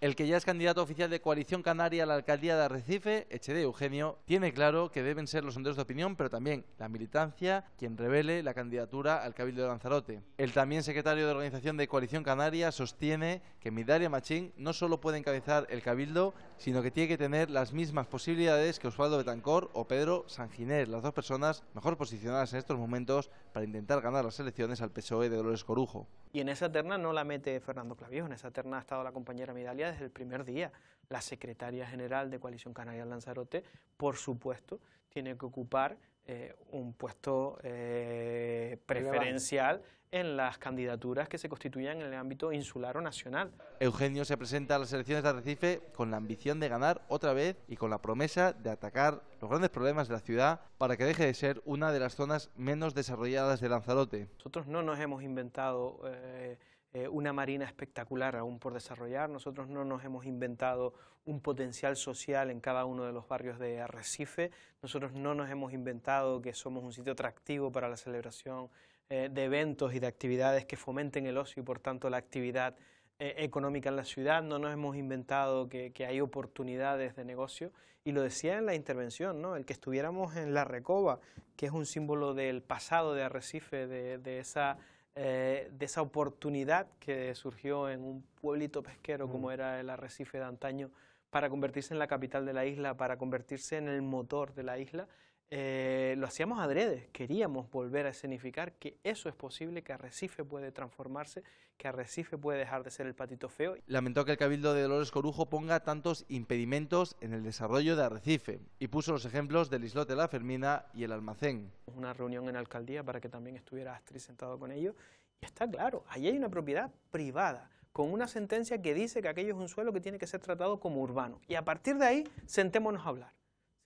El que ya es candidato oficial de Coalición Canaria a la alcaldía de Arrecife, de Eugenio, tiene claro que deben ser los sondeos de opinión, pero también la militancia quien revele la candidatura al Cabildo de Lanzarote. El también secretario de Organización de Coalición Canaria sostiene que Midaria Machín no solo puede encabezar el Cabildo, sino que tiene que tener las mismas posibilidades que Osvaldo Betancor o Pedro Sanginés, las dos personas mejor posicionadas en estos momentos para intentar ganar las elecciones al PSOE de Dolores Corujo. Y en esa terna no la mete Fernando Clavijo, en esa terna ha estado la compañera Midalia desde el primer día. La secretaria general de Coalición Canaria Lanzarote, por supuesto, tiene que ocupar eh, un puesto eh, preferencial en las candidaturas que se constituyan en el ámbito insular o nacional. Eugenio se presenta a las elecciones de Arrecife con la ambición de ganar otra vez y con la promesa de atacar los grandes problemas de la ciudad para que deje de ser una de las zonas menos desarrolladas de Lanzarote. Nosotros no nos hemos inventado eh, una marina espectacular aún por desarrollar. Nosotros no nos hemos inventado un potencial social en cada uno de los barrios de Arrecife. Nosotros no nos hemos inventado que somos un sitio atractivo para la celebración eh, de eventos y de actividades que fomenten el ocio y por tanto la actividad eh, económica en la ciudad. No nos hemos inventado que, hay oportunidades de negocio. Y lo decía en la intervención, ¿no? el que estuviéramos en la Recoba, que es un símbolo del pasado de Arrecife, de esa eh, de esa oportunidad que surgió en un pueblito pesquero como mm. era el arrecife de antaño para convertirse en la capital de la isla, para convertirse en el motor de la isla eh, lo hacíamos adrede, queríamos volver a escenificar que eso es posible, que Arrecife puede transformarse, que Arrecife puede dejar de ser el patito feo. Lamentó que el Cabildo de Dolores Corujo ponga tantos impedimentos en el desarrollo de Arrecife y puso los ejemplos del islote La Fermina y el almacén. Una reunión en alcaldía para que también estuviera Astrid sentado con ellos y está claro, ahí hay una propiedad privada con una sentencia que dice que aquello es un suelo que tiene que ser tratado como urbano y a partir de ahí sentémonos a hablar.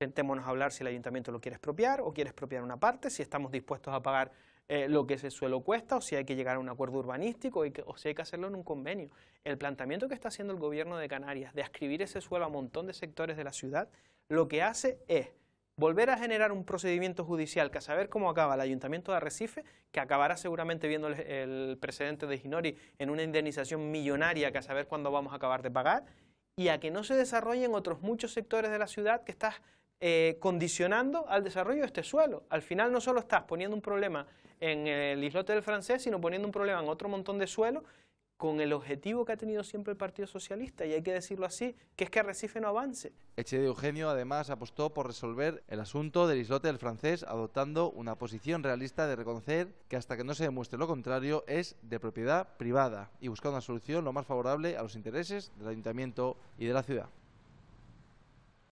Sentémonos a hablar si el ayuntamiento lo quiere expropiar o quiere expropiar una parte, si estamos dispuestos a pagar eh, lo que ese suelo cuesta o si hay que llegar a un acuerdo urbanístico o si hay que hacerlo en un convenio. El planteamiento que está haciendo el gobierno de Canarias de ascribir ese suelo a un montón de sectores de la ciudad, lo que hace es volver a generar un procedimiento judicial que a saber cómo acaba el Ayuntamiento de Arrecife, que acabará seguramente viendo el, presidente de Ginori en una indemnización millonaria que a saber cuándo vamos a acabar de pagar, y a que no se desarrollen otros muchos sectores de la ciudad que estás eh, condicionando al desarrollo de este suelo. Al final no solo estás poniendo un problema en el islote del francés, sino poniendo un problema en otro montón de suelo con el objetivo que ha tenido siempre el Partido Socialista, y hay que decirlo así, que es que Recife no avance. Eche de Eugenio además apostó por resolver el asunto del islote del francés, adoptando una posición realista de reconocer que hasta que no se demuestre lo contrario es de propiedad privada, y buscar una solución lo más favorable a los intereses del ayuntamiento y de la ciudad.